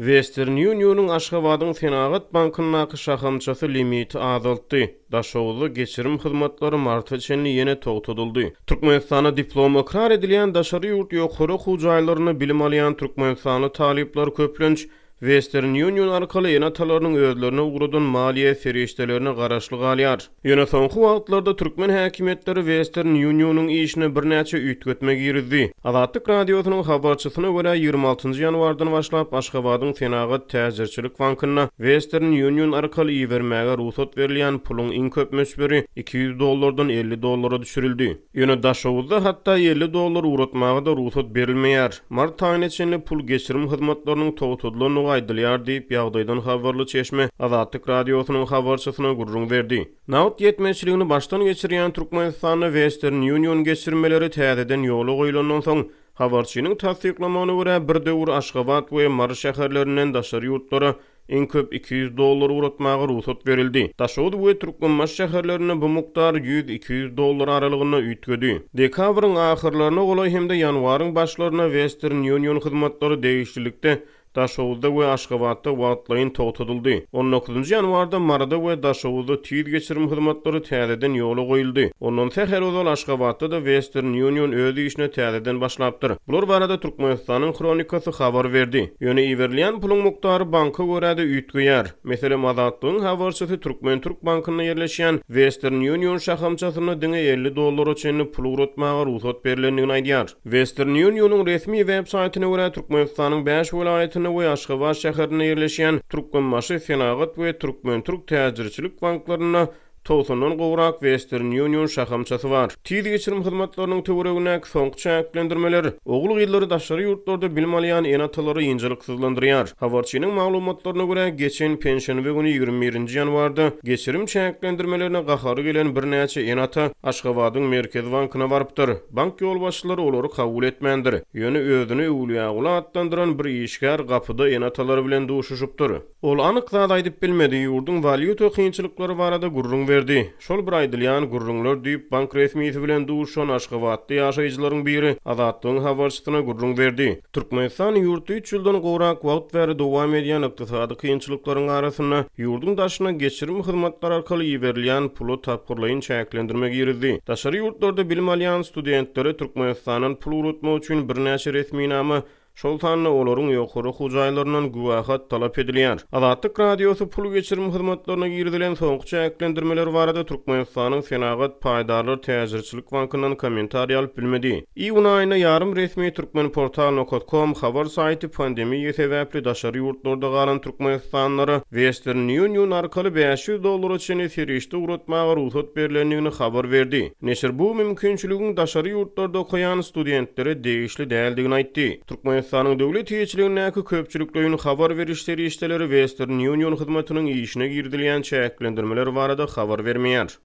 Western Union'un Aşgabat'ın Senagat Bankı'nın akı şahamçası limiti azalttı. Daşoğlu geçirim hizmetleri Marta Çenli yeni toktadıldı. Türkmenistan'a diploma krar edilen daşarı yurt yokları hucaylarını bilim alayan Türkmenistan'ı talipler köplünç, Western Union arkalı ýene talarynyň özlerini ugrudan maliýe ferişdelerini garaşly galýar. Ýene altlarda wagtlarda türkmen häkimetleri Western Union-un işini birnäçe ütgetme girdi. Azatlyk radiosynyň habarçysyna görä 26-njy ýanwardan başlap Aşgabatyň Fenagy täzirçilik bankyna Western Union arkaly ýermäge ruhsat berilýän pulun iň köp mösbüri 200 dollardan 50 dollara düşürildi. Ýene daşawda hatta 50 dollar uratmagy da ruhsat berilmeýär. Mart taýyny pul geçirim hyzmatlarynyň togutudlanyň aýdylýar diýip ýagdaýdan habarly çeşme Azatlyk radiosynyň habarçysyna gurrun berdi. Nawat ýetmeçiligini başdan geçirýän Türkmenistan Western Union geçirmeleri täzeden ýoly goýulandan soň habarçynyň täsdiklemäni görä bir döwür Aşgabat we Mar şäherlerinden daşary ýurtlara in köp 200 dollar urutmagy ruhsat berildi. Daşawd we Türkmenistan şäherlerini bu mukdar 100-200 dollar aralygyna üýtgedi. Dekabryň hem de ýanwaryň başlaryna Western Union hyzmatlary degişlikde Daşowuzda we Aşgabatda wagtlaryn togtadyldy. 19-nji ýanwarda Marada we Daşowuzda tiýil geçirim hyzmatlary täzeden ýoly goýuldy. Ondan soň her Aşgabatda da Western Union öýdi işini täleden başlapdyr. Bular barada Türkmenistanyň Kronikasy habar berdi. Ýöne iwerlen pulun mukdary banka görädi de ýetgiýär. Mesela Mazatdyň habarçysy Türkmen Türk bankyna ýerleşýän Western Union şahamçasyny diňe 50 dollar üçin pul gurutmagy ruhsat berilendigini aýdýar. Western Unionun resmi web saýtyna görä Türkmenistanyň 5 welaýatyny Şehrini we Aşgabat şehrini yerleşen Türkmen maşy Fenağat we Türkmen Türk täzirçilik banklaryna Tosunun gowrak Western Union şahamçası bar. Tiýdi geçirim hyzmatlarynyň töwregine soňky çäklendirmeler. Oglu ýyllary daşary ýurtlarda bilim alýan enatalary ýenjilik sızlandyrýar. Habarçynyň maglumatlaryna görä geçen pensiýany güni 21-nji ýanwarda geçirim çäklendirmelerine gahary gelen bir näçe enata Aşgabatyň Merkez bankyna barypdyr. Bank ýolbaşçylary olary kabul etmändir. Ýöne öwdüni öwliýä gula atdandyran bir işgär gapyda enatalar bilen duşuşupdyr. Ol anyk zat aýdyp bilmedi ýurdun valyuta kynçylyklary barada gurrun berdi. Şol bir gurrunlar diýip bank resmiýeti bilen duşan aşgabatda ýaşaýjylaryň biri Azatdyň habarçylygyna gurrun berdi. Türkmenistan ýurdu 3 ýyldan gowrak wagt bäri dowam edýän ykdysady kynçylyklaryň arasyna ýurdun daşyna geçirme hyzmatlary arkaly ýerilýän pulu tapgyrlaýyn çäklendirmek girdi. Daşary ýurtlarda bilim alýan studentleri Türkmenistanyň pul urutma üçin birnäçe resmi namy Şol tanla olorun yokuru hucaylarının güvahat talap edilyar. Azatlık radiosu pul geçirim hizmetlerine girdilen sonkuça eklendirmeler varada Türkmenistan'ın senagat paydarlar teyazirçilik bankından komentari alıp bilmedi. İyunayna yarım resmi Türkmen portal.com xabar sayti pandemiye sebepli daşarı yurtlarda galan Türkmenistanları Western Union arkalı 500 dolar için sirişte uğratmağa ruhut berlendiğini xabar verdi. Neşir bu mümkünçülüğün daşarı yurtlarda okayan studentlere değişli değildiğini aytti. Türkmenistan Afganistanyň döwlet ýetirilýändäki köpçülükdäki habar berişleri işleri Western Union hyzmatynyň işine girdilýän çäklendirmeler barada habar bermeýär.